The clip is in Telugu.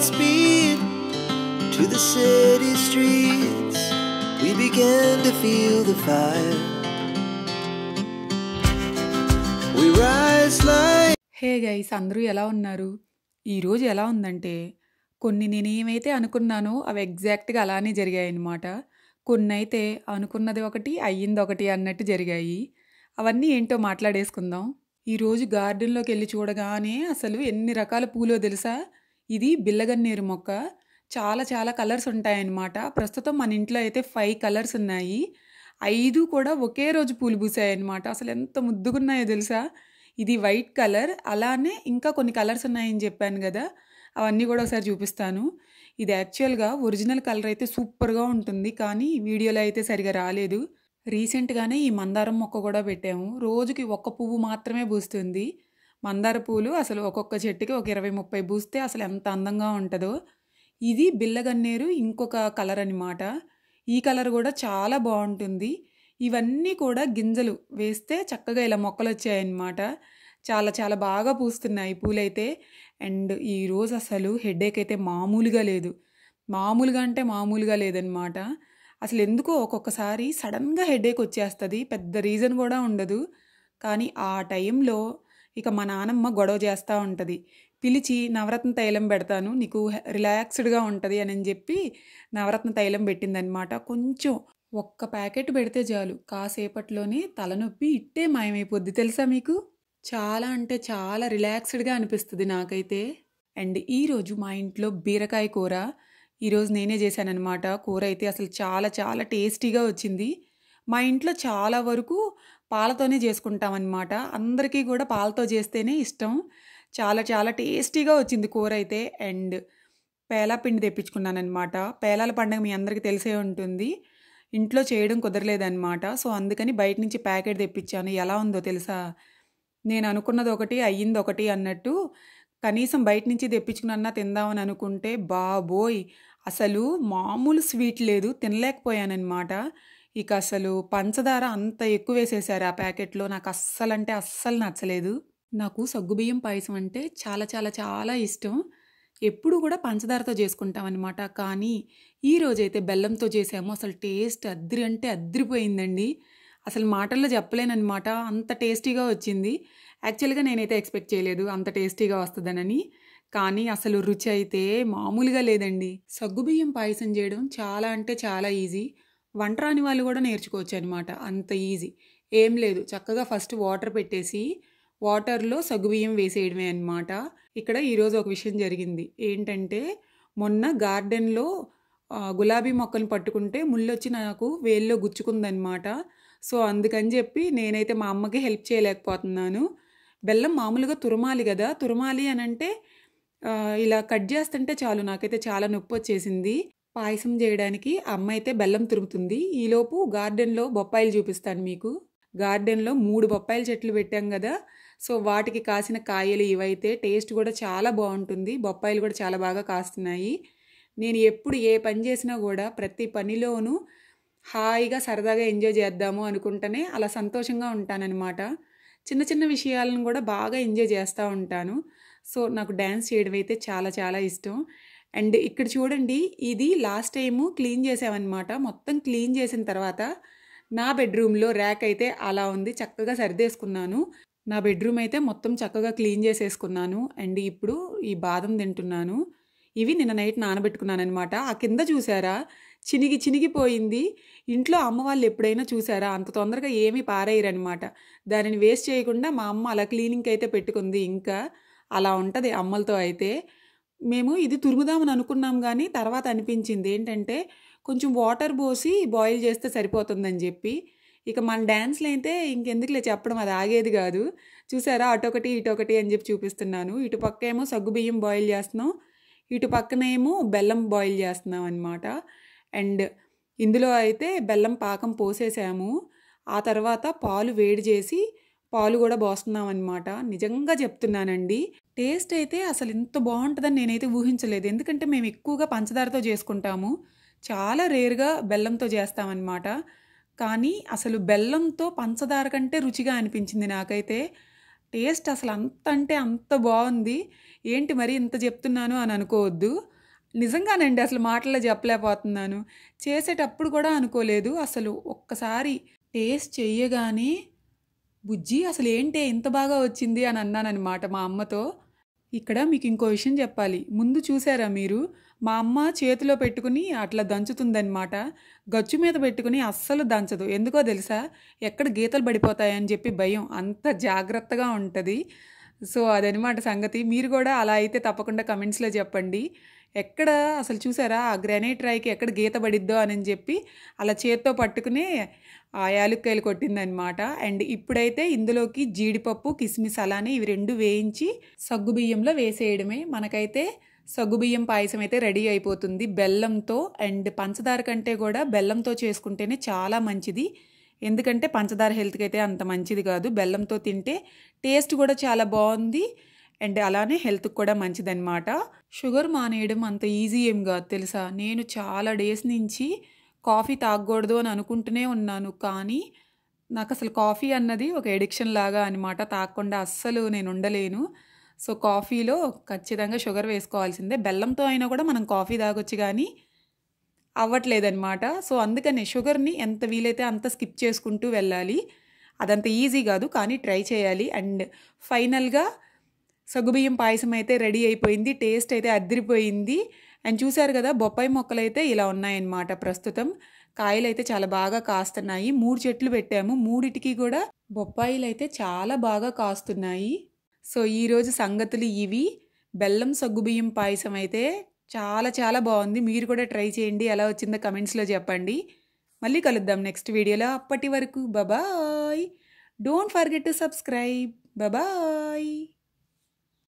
Godspeed to the city streets. We began to feel the fire. We rise like. Hey guys అందరూ ఎలా ఉన్నారు ఈరోజు ఎలా ఉందంటే కొన్ని నేను ఏమైతే అనుకున్నానో అవి ఎగ్జాక్ట్గా అలానే జరిగాయి అన్నమాట కొన్ని అయితే అనుకున్నది ఒకటి అయ్యింది ఒకటి అన్నట్టు జరిగాయి అవన్నీ ఏంటో మాట్లాడేసుకుందాం ఈరోజు గార్డెన్లోకి వెళ్ళి చూడగానే అసలు ఎన్ని రకాల పూలో తెలుసా ఇది బిల్లగన్నేరు మొక్క చాలా చాలా కలర్స్ ఉంటాయన్నమాట ప్రస్తుతం మన ఇంట్లో అయితే ఫైవ్ కలర్స్ ఉన్నాయి ఐదు కూడా ఒకే రోజు పూలు పూసాయన్నమాట అసలు ఎంత ముద్దుగున్నాయో తెలుసా ఇది వైట్ కలర్ అలానే ఇంకా కొన్ని కలర్స్ ఉన్నాయని చెప్పాను కదా అవన్నీ కూడా ఒకసారి చూపిస్తాను ఇది యాక్చువల్గా ఒరిజినల్ కలర్ అయితే సూపర్గా ఉంటుంది కానీ వీడియోలో అయితే సరిగా రాలేదు రీసెంట్గానే ఈ మందారం మొక్క కూడా పెట్టాము రోజుకి ఒక్క పువ్వు మాత్రమే పూస్తుంది మందార పూలు అసలు ఒక్కొక్క చెట్టుకి ఒక ఇరవై ముప్పై పూస్తే అసలు ఎంత అందంగా ఉంటుందో ఇది బిల్లగన్నేరు ఇంకొక కలర్ అనమాట ఈ కలర్ కూడా చాలా బాగుంటుంది ఇవన్నీ కూడా గింజలు వేస్తే చక్కగా ఇలా మొక్కలు వచ్చాయన్నమాట చాలా చాలా బాగా పూస్తున్నాయి పూలైతే అండ్ ఈరోజు అసలు హెడేక్ అయితే మామూలుగా లేదు మామూలుగా అంటే మామూలుగా లేదనమాట అసలు ఎందుకో ఒక్కొక్కసారి సడన్గా హెడేక్ వచ్చేస్తుంది పెద్ద రీజన్ కూడా ఉండదు కానీ ఆ టైంలో ఇక మా నానమ్మ గొడవ చేస్తూ ఉంటుంది పిలిచి నవరత్న తైలం పెడతాను నీకు రిలాక్స్డ్గా ఉంటుంది అని చెప్పి నవరత్న తైలం పెట్టిందనమాట కొంచెం ఒక్క ప్యాకెట్ పెడితే చాలు కాసేపట్లోనే తలనొప్పి ఇట్టే మాయమైపోద్ది తెలుసా మీకు చాలా అంటే చాలా రిలాక్స్డ్గా అనిపిస్తుంది నాకైతే అండ్ ఈరోజు మా ఇంట్లో బీరకాయ కూర ఈరోజు నేనే చేశానన్నమాట కూర అయితే అసలు చాలా చాలా టేస్టీగా వచ్చింది మా ఇంట్లో చాలా వరకు పాలతోనే చేసుకుంటాం అనమాట అందరికీ కూడా పాలతో చేస్తేనే ఇష్టం చాలా చాలా టేస్టీగా వచ్చింది కూర అయితే అండ్ పేలా పిండి తెప్పించుకున్నానమాట పేలాల పండుగ మీ అందరికీ తెలిసే ఉంటుంది ఇంట్లో చేయడం కుదరలేదన్నమాట సో అందుకని బయట నుంచి ప్యాకెట్ తెప్పించాను ఎలా ఉందో తెలుసా నేను అనుకున్నది ఒకటి అయ్యింది ఒకటి అన్నట్టు కనీసం బయట నుంచి తెప్పించుకున్నా తిందామని అనుకుంటే బాబోయ్ అసలు మామూలు స్వీట్ లేదు తినలేకపోయానమాట ఇక అసలు పంచదార అంత ఎక్కువ వేసేసారు ఆ ప్యాకెట్లో నాకు అస్సలు అంటే అస్సలు నచ్చలేదు నాకు సగ్గుబియ్యం పాయసం అంటే చాలా చాలా చాలా ఇష్టం ఎప్పుడు కూడా పంచదారతో చేసుకుంటాం అనమాట కానీ ఈ రోజైతే బెల్లంతో చేసాము అసలు టేస్ట్ అద్రి అంటే అద్రిపోయిందండి అసలు మాటల్లో చెప్పలేనమాట అంత టేస్టీగా వచ్చింది యాక్చువల్గా నేనైతే ఎక్స్పెక్ట్ చేయలేదు అంత టేస్టీగా వస్తుందనని కానీ అసలు రుచి అయితే మామూలుగా లేదండి సగ్గుబియ్యం పాయసం చేయడం చాలా అంటే చాలా ఈజీ వంట రాని వాళ్ళు కూడా నేర్చుకోవచ్చు అనమాట అంత ఈజీ ఏం లేదు చక్కగా ఫస్ట్ వాటర్ పెట్టేసి వాటర్లో సగుబియ్యం వేసేయడమే అనమాట ఇక్కడ ఈరోజు ఒక విషయం జరిగింది ఏంటంటే మొన్న గార్డెన్లో గులాబీ మొక్కలు పట్టుకుంటే ముళ్ళొచ్చి నాకు వేల్లో గుచ్చుకుందనమాట సో అందుకని చెప్పి నేనైతే మా అమ్మకి హెల్ప్ చేయలేకపోతున్నాను బెల్లం మామూలుగా తురమాలి కదా తురమాలి అని అంటే ఇలా కట్ చేస్తుంటే చాలు నాకైతే చాలా నొప్పి వచ్చేసింది పాయసం చేయడానికి అమ్మ అయితే బెల్లం తురుముతుంది ఈలోపు గార్డెన్లో బొప్పాయిలు చూపిస్తాను మీకు గార్డెన్లో మూడు బొప్పాయిల చెట్లు పెట్టాం కదా సో వాటికి కాసిన కాయలు ఇవైతే టేస్ట్ కూడా చాలా బాగుంటుంది బొప్పాయిలు కూడా చాలా బాగా కాస్తున్నాయి నేను ఎప్పుడు ఏ పని చేసినా కూడా ప్రతి పనిలోనూ హాయిగా సరదాగా ఎంజాయ్ చేద్దాము అనుకుంటేనే అలా సంతోషంగా ఉంటానన్నమాట చిన్న చిన్న విషయాలను కూడా బాగా ఎంజాయ్ చేస్తూ ఉంటాను సో నాకు డ్యాన్స్ చేయడం అయితే చాలా చాలా ఇష్టం అండ్ ఇక్కడ చూడండి ఇది లాస్ట్ టైము క్లీన్ చేసామన్నమాట మొత్తం క్లీన్ చేసిన తర్వాత నా బెడ్రూమ్లో ర్యాక్ అయితే అలా ఉంది చక్కగా సరిదేసుకున్నాను నా బెడ్రూమ్ అయితే మొత్తం చక్కగా క్లీన్ చేసేసుకున్నాను అండ్ ఇప్పుడు ఈ బాదం తింటున్నాను ఇవి నిన్న నైట్ నానబెట్టుకున్నాను అనమాట ఆ కింద చూసారా చినిగి చినిగిపోయింది ఇంట్లో అమ్మ వాళ్ళు ఎప్పుడైనా చూసారా అంత తొందరగా ఏమీ పారేయరనమాట దానిని వేస్ట్ చేయకుండా మా అమ్మ అలా క్లీనింగ్ అయితే పెట్టుకుంది ఇంకా అలా ఉంటుంది అమ్మలతో అయితే మేము ఇది తురుముదామని అనుకున్నాం కానీ తర్వాత అనిపించింది ఏంటంటే కొంచెం వాటర్ పోసి బాయిల్ చేస్తే సరిపోతుందని చెప్పి ఇక మన డ్యాన్స్లు అయితే ఇంకెందుకులే చెప్పడం అది ఆగేది కాదు చూసారా అటొకటి ఇటొకటి అని చెప్పి చూపిస్తున్నాను ఇటు పక్క ఏమో సగ్గుబియ్యం బాయిల్ చేస్తున్నాం ఇటు పక్కనేమో బెల్లం బాయిల్ చేస్తున్నాం అనమాట అండ్ ఇందులో అయితే బెల్లం పాకం పోసేసాము ఆ తర్వాత పాలు వేడి చేసి పాలు కూడా పోస్తున్నాం అనమాట నిజంగా చెప్తున్నానండి టేస్ట్ అయితే అసలు ఇంత బాగుంటుందని నేనైతే ఊహించలేదు ఎందుకంటే మేము ఎక్కువగా పంచదారతో చేసుకుంటాము చాలా రేర్గా బెల్లంతో చేస్తామన్నమాట కానీ అసలు బెల్లంతో పంచదార కంటే రుచిగా అనిపించింది నాకైతే టేస్ట్ అసలు అంత అంటే అంత బాగుంది ఏంటి మరి ఇంత చెప్తున్నాను అని అనుకోవద్దు నిజంగానండి అసలు మాటల్లో చెప్పలేకపోతున్నాను చేసేటప్పుడు కూడా అనుకోలేదు అసలు ఒక్కసారి టేస్ట్ చేయగానే బుజ్జి అసలు ఏంటి ఇంత బాగా వచ్చింది అని అన్నానన్నమాట మా అమ్మతో ఇక్కడ మీకు ఇంకో విషయం చెప్పాలి ముందు చూసారా మీరు మా అమ్మ చేతిలో పెట్టుకుని అట్లా దంచుతుందనమాట గచ్చు మీద పెట్టుకుని అస్సలు దంచదు ఎందుకో తెలుసా ఎక్కడ గీతలు పడిపోతాయని చెప్పి భయం అంత జాగ్రత్తగా ఉంటుంది సో అదనమాట సంగతి మీరు కూడా అలా అయితే తప్పకుండా కమెంట్స్లో చెప్పండి ఎక్కడ అసలు చూసారా ఆ గ్రానైట్ రాయికి ఎక్కడ గీత పడిద్దో అని చెప్పి అలా చేత్తో పట్టుకుని ఆ యాలుక్కాయలు కొట్టిందనమాట అండ్ ఇప్పుడైతే ఇందులోకి జీడిపప్పు కిస్మిస్ అలానే ఇవి రెండు వేయించి సగ్గు బియ్యంలో వేసేయడమే మనకైతే సగ్గుబియ్యం పాయసం అయితే రెడీ అయిపోతుంది బెల్లంతో అండ్ పంచదార కంటే కూడా బెల్లంతో చేసుకుంటేనే చాలా మంచిది ఎందుకంటే పంచదార హెల్త్కి అయితే అంత మంచిది కాదు బెల్లంతో తింటే టేస్ట్ కూడా చాలా బాగుంది అండ్ అలానే హెల్త్కి కూడా మంచిదన్నమాట షుగర్ మానేయడం అంత ఈజీ ఏం కాదు తెలుసా నేను చాలా డేస్ నుంచి కాఫీ తాగకూడదు అని అనుకుంటూనే ఉన్నాను కానీ నాకు అసలు కాఫీ అన్నది ఒక ఎడిక్షన్ లాగా అనమాట తాగకుండా అస్సలు నేను ఉండలేను సో కాఫీలో ఖచ్చితంగా షుగర్ వేసుకోవాల్సిందే బెల్లంతో అయినా కూడా మనం కాఫీ తాగొచ్చు కానీ అవ్వట్లేదన్నమాట సో అందుకనే షుగర్ని ఎంత వీలైతే అంత స్కిప్ చేసుకుంటూ వెళ్ళాలి అదంత ఈజీ కాదు కానీ ట్రై చేయాలి అండ్ ఫైనల్గా సగుబియ్యం పాయసం అయితే రెడీ అయిపోయింది టేస్ట్ అయితే అద్దరిపోయింది అండ్ చూశారు కదా బొప్పాయి మొక్కలు అయితే ఇలా ఉన్నాయన్నమాట ప్రస్తుతం కాయలు అయితే చాలా బాగా కాస్తున్నాయి మూడు చెట్లు పెట్టాము మూడిటికి కూడా బొప్పాయిలు అయితే చాలా బాగా కాస్తున్నాయి సో ఈరోజు సంగతులు ఇవి బెల్లం సగ్గుబియ్యం పాయసం అయితే చాలా చాలా బాగుంది మీరు కూడా ట్రై చేయండి ఎలా వచ్చిందో కమెంట్స్లో చెప్పండి మళ్ళీ కలుద్దాం నెక్స్ట్ వీడియోలో అప్పటి వరకు బాబాయ్ డోంట్ ఫర్గెట్ టు సబ్స్క్రైబ్ బాబాయ్